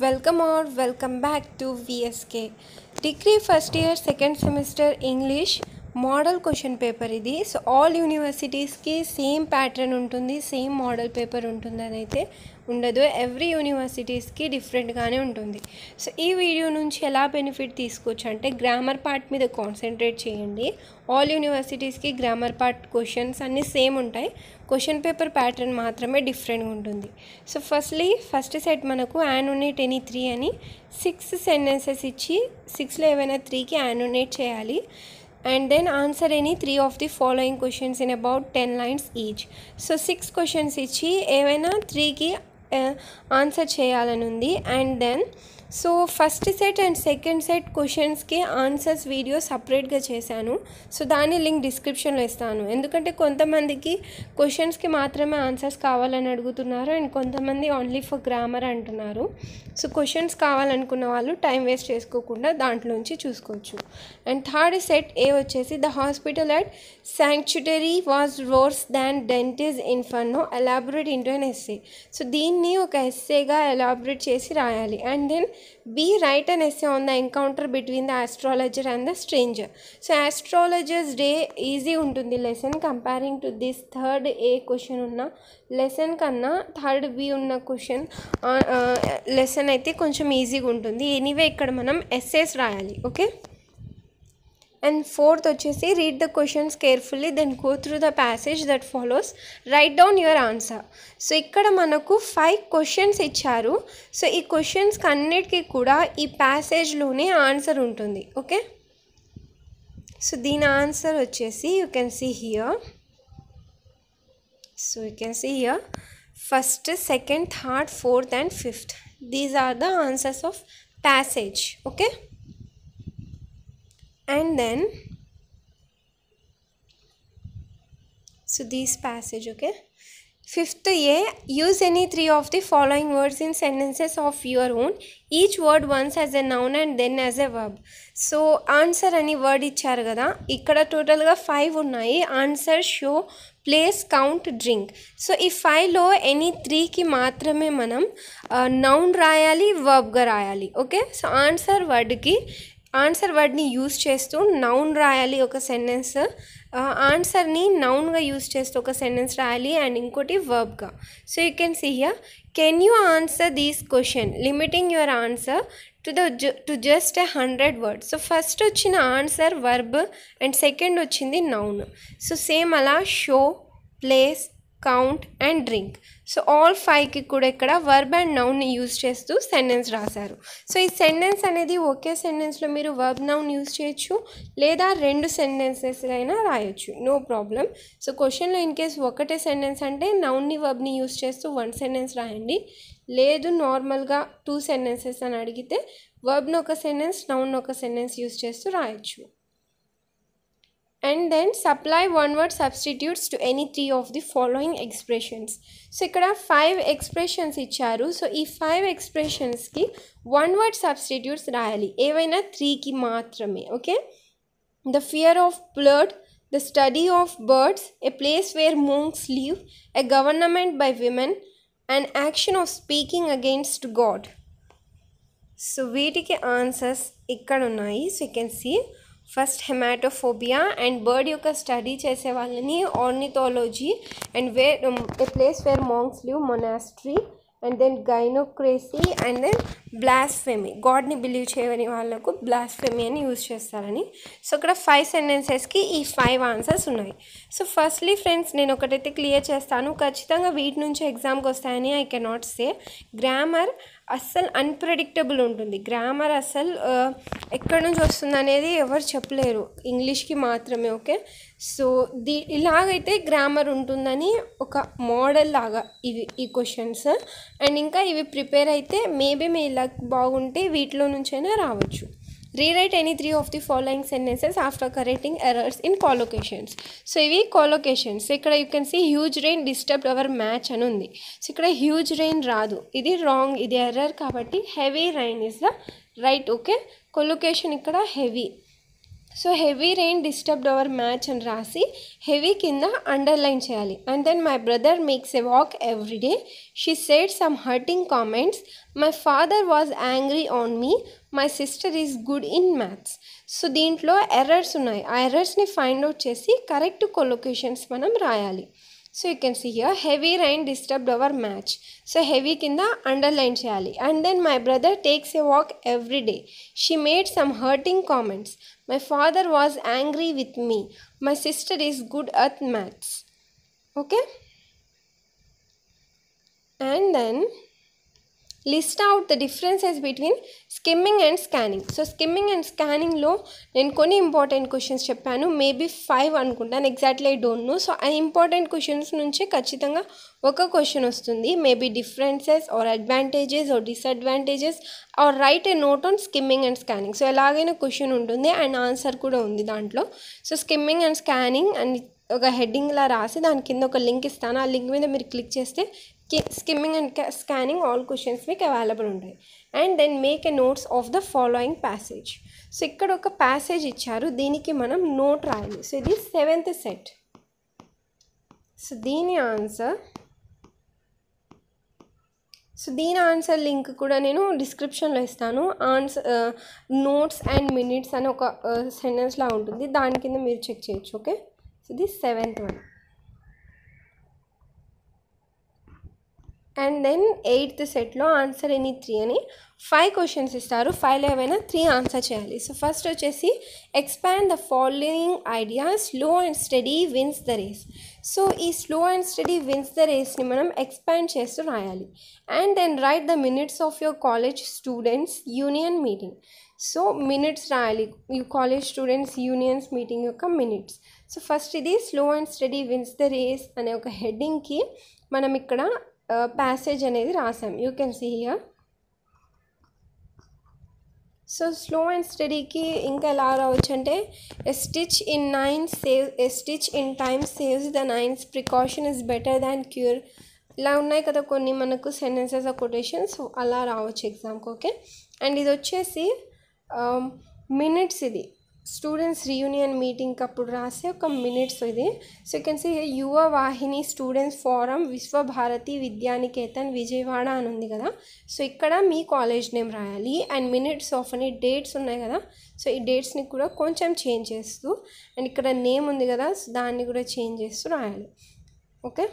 Welcome और welcome back to V S K degree first year second semester English model question paper ఇది so all యూనివర్సిటీస్కి same pattern ఉంటుంది same model paper ఉంటుందని అయితే ఉండదు every యూనివర్సిటీస్కి డిఫరెంట్గానే ఉంటుంది సో ఈ వీడియో నుంచి ఎలా బెనిఫిట్ తీసుకోవచ్చు అంటే గ్రామర్ పార్ట్ మీద కాన్సన్ట్రేట్ చేయండి ఆల్ యూనివర్సిటీస్కి గ్రామర్ పార్ట్ క్వశ్చన్స్ అన్నీ సేమ్ ఉంటాయి క్వశ్చన్ పేపర్ ప్యాటర్న్ మాత్రమే డిఫరెంట్గా ఉంటుంది సో ఫస్ట్లీ ఫస్ట్ సెట్ మనకు యానోనేట్ ఎనీ త్రీ అని సిక్స్ సెంటెన్సెస్ ఇచ్చి సిక్స్లో ఏవైనా త్రీకి యానోనేట్ చేయాలి and then answer any three of the following questions in about 10 lines each. So 6 questions ఇచ్చి three త్రీకి ఆన్సర్ చేయాలని ఉంది and then so first set and second set క్వశ్చన్స్కి ఆన్సర్స్ వీడియో సపరేట్గా చేశాను సో దాని లింక్ డిస్క్రిప్షన్లో ఇస్తాను ఎందుకంటే కొంతమందికి క్వశ్చన్స్కి మాత్రమే ఆన్సర్స్ కావాలని అడుగుతున్నారు అండ్ కొంతమంది ఓన్లీ ఫర్ గ్రామర్ అంటున్నారు సో క్వశ్చన్స్ కావాలనుకున్న వాళ్ళు టైం వేస్ట్ చేసుకోకుండా దాంట్లోంచి చూసుకోవచ్చు అండ్ థర్డ్ సెట్ ఏ వచ్చేసి the hospital at sanctuary was worse than Dante's inferno elaborate into essay so దీని దీన్ని ఒక ఎస్సేగా ఎలాబరేట్ చేసి రాయాలి and then B write and essay on the encounter between the astrologer and the stranger so astrologer's day easy ఉంటుంది lesson comparing to this third A question ఉన్న lesson కన్నా third B ఉన్న క్వశ్చన్ లెసన్ uh, uh, అయితే కొంచెం ఈజీగా ఉంటుంది anyway ఇక్కడ మనం ఎస్సేస్ రాయాలి ఓకే అండ్ ఫోర్త్ వచ్చేసి read the questions carefully then go through the passage that follows write down your answer so ఇక్కడ మనకు ఫైవ్ క్వశ్చన్స్ ఇచ్చారు సో ఈ క్వశ్చన్స్కి అన్నిటికీ కూడా ఈ ప్యాసేజ్లోనే ఆన్సర్ ఉంటుంది ఓకే సో దీని ఆన్సర్ వచ్చేసి you can see here so you can see here first second third fourth and fifth these are the answers of passage okay and then so this passage okay fifth a use any three of the following words in sentences of your own each word once as a noun and then as a verb so answer any so answer అని word ఇచ్చారు కదా ఇక్కడ టోటల్గా five ఉన్నాయి answer show place count drink so ఈ ఫైవ్లో any త్రీకి మాత్రమే మనం నౌన్ రాయాలి వర్బ్గా రాయాలి ఓకే సో ఆన్సర్ వర్డ్కి ఆన్సర్ వర్డ్ని యూజ్ చేస్తూ నౌన్ రాయాలి ఒక సెంటెన్స్ ఆన్సర్ని నౌన్గా యూజ్ చేస్తూ ఒక సెంటెన్స్ రాయాలి అండ్ ఇంకోటి వర్బ్గా so you can see here can you answer these question limiting your answer to the to just a hundred words so first వచ్చిన ఆన్సర్ వర్బ్ అండ్ సెకండ్ వచ్చింది నౌన్ సో సేమ్ అలా show place count and drink so all ఫైవ్కి కూడా ఇక్కడ verb and నౌన్ని use చేస్తూ sentence రాశారు so ఈ సెంటెన్స్ అనేది ఒకే సెంటెన్స్లో మీరు వర్బ్ నౌన్ యూజ్ చేయొచ్చు లేదా రెండు సెంటెన్సెస్ అయినా రాయొచ్చు నో ప్రాబ్లం సో క్వశ్చన్లో ఇన్ కేస్ ఒకటే సెంటెన్స్ అంటే నౌన్ని వర్బ్ని యూజ్ చేస్తూ వన్ సెంటెన్స్ రాయండి లేదు నార్మల్గా టూ సెంటెన్సెస్ అని అడిగితే వర్బ్ను ఒక సెంటెన్స్ నౌన్ ఒక సెంటెన్స్ యూజ్ చేస్తూ రాయొచ్చు and then supply one word substitutes to any three of the following expressions. So, ikkada five expressions icharu. So, if five expressions ki one word substitutes raali. Evaina three ki matrame. Okay. The fear of blood, the study of birds, a place where monks live, a government by women, an action of speaking against God. So, vetike answers ikkada unnai. So, can see. First hematophobia and bird యొక్క study చేసే వాళ్ళని ornithology and where a place where monks live monastery and then gynocracy and then blasphemy god ని believe చేయని వాళ్ళని కొ blasphemy అని use చేస్తారని so ఇక్కడ 5 సెంటెన్సెస్ కి ఈ 5 ఆన్సర్స్ ఉన్నాయి సో ఫస్ట్లీ ఫ్రెండ్స్ నేను ఒకటైతే క్లియర్ చేస్తాను ఖచ్చితంగా వీట్ నుంచి ఎగ్జామ్ వస్తాయని ఐ కెనాట్ సే గ్రామర్ అస్సలు అన్ప్రెడిక్టబుల్ ఉంటుంది గ్రామర్ అస్సలు ఎక్కడి నుంచి వస్తుంది అనేది ఎవరు చెప్పలేరు ఇంగ్లీష్కి మాత్రమే ఓకే సో దీ ఇలాగైతే గ్రామర్ ఉంటుందని ఒక మోడల్ లాగా ఇవి ఈ క్వశ్చన్స్ అండ్ ఇంకా ఇవి ప్రిపేర్ అయితే మేబీ మీ లక్ బాగుంటే వీటిలో నుంచైనా రావచ్చు rewrite any three of the following sentences after correcting errors in collocations so ఇవి కాలోకేషన్స్ ఇక్కడ you can see huge rain disturbed our match అని ఉంది సో ఇక్కడ హ్యూజ్ రెయిన్ రాదు ఇది రాంగ్ ఇది ఎర్రర్ కాబట్టి heavy rain is the right okay collocation ఇక్కడ heavy so heavy rain disturbed our match అని రాసి హెవీ కింద అండర్లైన్ చేయాలి and then my brother makes a walk every day she said some hurting comments my father was angry on me my sister is good in maths so దీంట్లో errors ఉన్నాయి ఆ ఎర్రర్స్ని find out చేసి correct collocations మనం రాయాలి so you can see here heavy rain disturbed our match so heavy కింద underline చేయాలి and then my brother takes a walk every day she made some hurting comments my father was angry with me my sister is good at maths okay and then list out the differences between skimming and scanning so skimming and స్కానింగ్లో నేను కొన్ని important questions చెప్పాను maybe five అనుకుంటాను exactly I don't know so ఆ important questions నుంచే ఖచ్చితంగా ఒక question వస్తుంది maybe differences or advantages or disadvantages or write a note on skimming and scanning so ఎలాగైనా క్వశ్చన్ ఉంటుంది అండ్ ఆన్సర్ కూడా ఉంది దాంట్లో so skimming and scanning and ఒక హెడ్డింగ్లా రాసి దాని కింద ఒక లింక్ ఇస్తాను ఆ లింక్ మీద మీరు క్లిక్ చేస్తే skimming and scanning all questions మీకు అవైలబుల్ ఉంటాయి and then make a notes of the following passage so ఇక్కడ ఒక ప్యాసేజ్ ఇచ్చారు దీనికి మనం నోట్ రాయాలి సో ఇది సెవెంత్ సెట్ సో దీని ఆన్సర్ సో దీని ఆన్సర్ లింక్ కూడా నేను డిస్క్రిప్షన్లో ఇస్తాను ఆన్సర్ నోట్స్ అండ్ మినిట్స్ అని ఒక సెంటెన్స్లా uh, ఉంటుంది దాని కింద మీరు చెక్ చేయొచ్చు ఓకే సో ఇది seventh one and then eighth సెట్లో ఆన్సర్ ఎనీ త్రీ అని ఫైవ్ క్వశ్చన్స్ ఇస్తారు ఫైవ్లో ఏమైనా త్రీ ఆన్సర్ చేయాలి సో ఫస్ట్ వచ్చేసి expand the following idea slow and steady wins the race so ఈ slow and steady wins the రేస్ని మనం ఎక్స్పాండ్ చేస్తూ రాయాలి and then write the minutes of your college students union meeting so minutes రాయాలి ఈ college students unions meeting యొక్క minutes so first ఇది slow and steady wins the race అనే ఒక హెడ్డింగ్కి మనం ఇక్కడ ప్యాసేజ్ అనేది రాసాం you can see here so slow and స్టడీకి ఇంకా ఎలా రావచ్చు అంటే a stitch in nine save a stitch in time saves the nines precaution is better than cure ఇలా ఉన్నాయి కదా కొన్ని మనకు సెంటెన్సెస్ కొటేషన్స్ అలా రావచ్చు ఎగ్జామ్కి ఓకే అండ్ ఇది వచ్చేసి మినిట్స్ um, ఇది స్టూడెంట్స్ రీయూనియన్ మీటింగ్ అప్పుడు రాసే ఒక మినిట్స్ ఇది so can see Yuva Vahini students forum Vishwabharati Vidyaniketan Vijayawada అని ఉంది కదా సో ఇక్కడ మీ కాలేజ్ నేమ్ రాయాలి అండ్ మినిట్స్ ఆఫ్ అని డేట్స్ ఉన్నాయి కదా సో ఈ డేట్స్ని కూడా కొంచెం చేంజ్ చేస్తూ అండ్ ఇక్కడ నేమ్ ఉంది కదా దాన్ని కూడా చేంజ్ చేస్తూ రాయాలి okay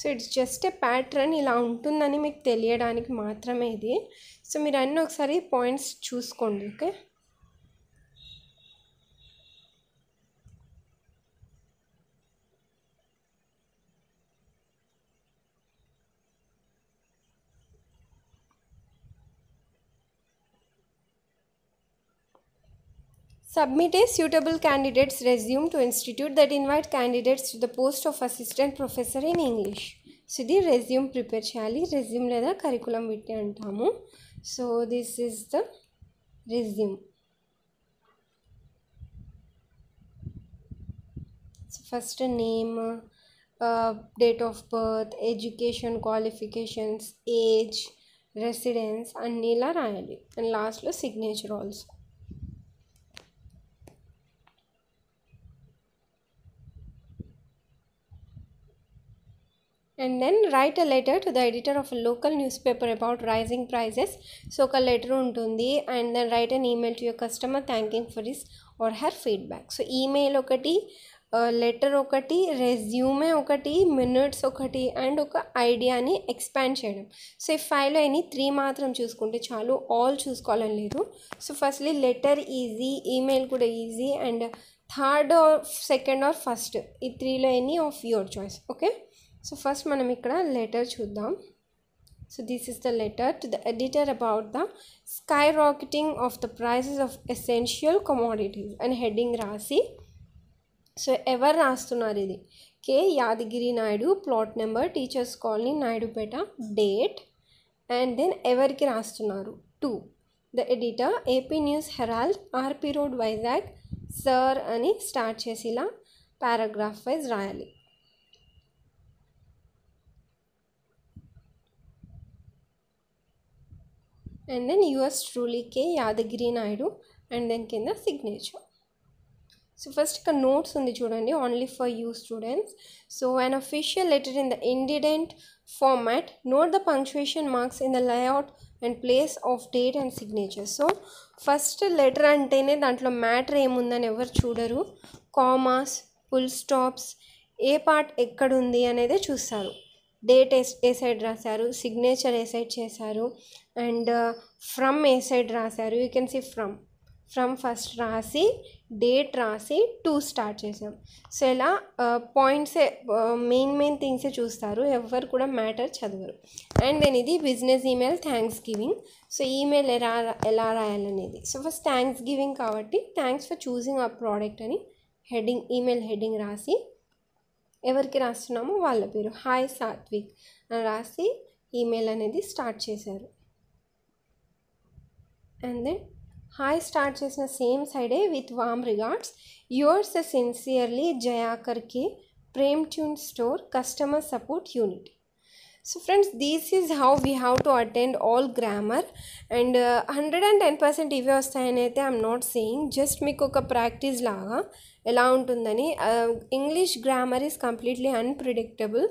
so it's just a pattern ఇలా ఉంటుందని మీకు తెలియడానికి మాత్రమే ఇది సో మీరు అన్నీ ఒకసారి పాయింట్స్ చూసుకోండి okay Submit a suitable candidate's resume to institute that invite candidates to the post of assistant professor in English. So ఇది రెజ్యూమ్ ప్రిపేర్ చేయాలి రెజ్యూమ్ లేదా కరికులం విట్టే అంటాము so this is the resume so first name date of birth education qualifications age residence అన్నీ ఇలా రాయాలి and లాస్ట్లో signature also write a letter to the editor of local news paper about rising prices so ఒక letter ఉంటుంది and then write and email to your customer thanking for this or her feedback so email ఒకటి letter ఒకటి resume ఒకటి minutes ఒకటి and ఒక ఐడియాని expand చేయడం so ఈ ఫైవ్ ఎనీ త్రీ మాత్రం చూసుకుంటే చాలు ఆల్ చూసుకోవాలని లేదు so firstly letter easy email కూడా easy and third or second or first ఈ త్రీలో any of your choice okay so first మనం ఇక్కడ లెటర్ చూద్దాం so So is the letter to the editor about the sky rocketing of the prices of essential commodities అని heading రాసి so ఎవరు రాస్తున్నారు ఇది K Yadagiri Naidu plot number teachers colony Naidupeta date and then ఎవరికి రాస్తున్నారు to the editor AP news herald RP road Vizag sir అని start చేసి ఇలా పారాగ్రాఫ్ వైజ్ రాయాలి and then yours truly K Yadagiri Naidu and then కింద సిగ్నేచర్ సో ఫస్ట్ ఇక్కడ నోట్స్ ఉంది చూడండి only for you students so unofficial letter in the indented format note the punctuation marks in the layout and place of date and signature so first letter అంటేనే దాంట్లో matter ఏముందని ఎవరు చూడరు commas full stops ఏ part ఎక్కడుంది అనేది చూస్తారు date ఏ side రాశారు సిగ్నేచర్ ఏ సైడ్ చేశారు అండ్ uh, ఫ్రమ్ ఏ సైడ్ రాశారు you can see from from first రాసి డేట్ రాసి టూ స్టార్ట్ చేసాం సో ఇలా uh, పాయింట్సే uh, మెయిన్ మెయిన్ థింగ్సే చూస్తారు ఎవరు కూడా మ్యాటర్ చదవరు అండ్ దెన్ ఇది business email thanks giving so email ఎలా ఎలా రాయాలనేది సో ఫస్ట్ థ్యాంక్స్ గివింగ్ కాబట్టి థ్యాంక్స్ ఫర్ చూసింగ్ ఆ ప్రోడక్ట్ అని హెడ్డింగ్ ఈమెయిల్ హెడ్డింగ్ రాసి ఎవరికి రాస్తున్నామో వాళ్ళ పేరు హాయ్ సాత్విక్ అని రాసి ఈమెయిల్ అనేది స్టార్ట్ చేశారు అండ్ దెన్ హాయ్ స్టార్ట్ చేసిన సేమ్ సైడే with warm regards yours sincerely జయాకర్కి Prem tune store customer support unit so friends these is how we have to attend all grammar and hundred and ten percent ఇవే వస్తాయని అయితే I'm not saying just మీకు ఒక practice లాగా ఎలా ఉంటుందని English grammar is completely unpredictable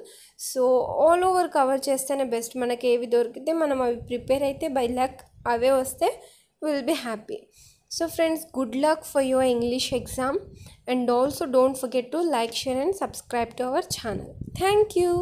so all over cover చేస్తేనే best మనకి ఏవి దొరికితే మనం అవి ప్రిపేర్ అయితే బై లక్ అవే వస్తే will be happy so friends good luck for your English exam and also don't forget to like share and subscribe to our channel thank you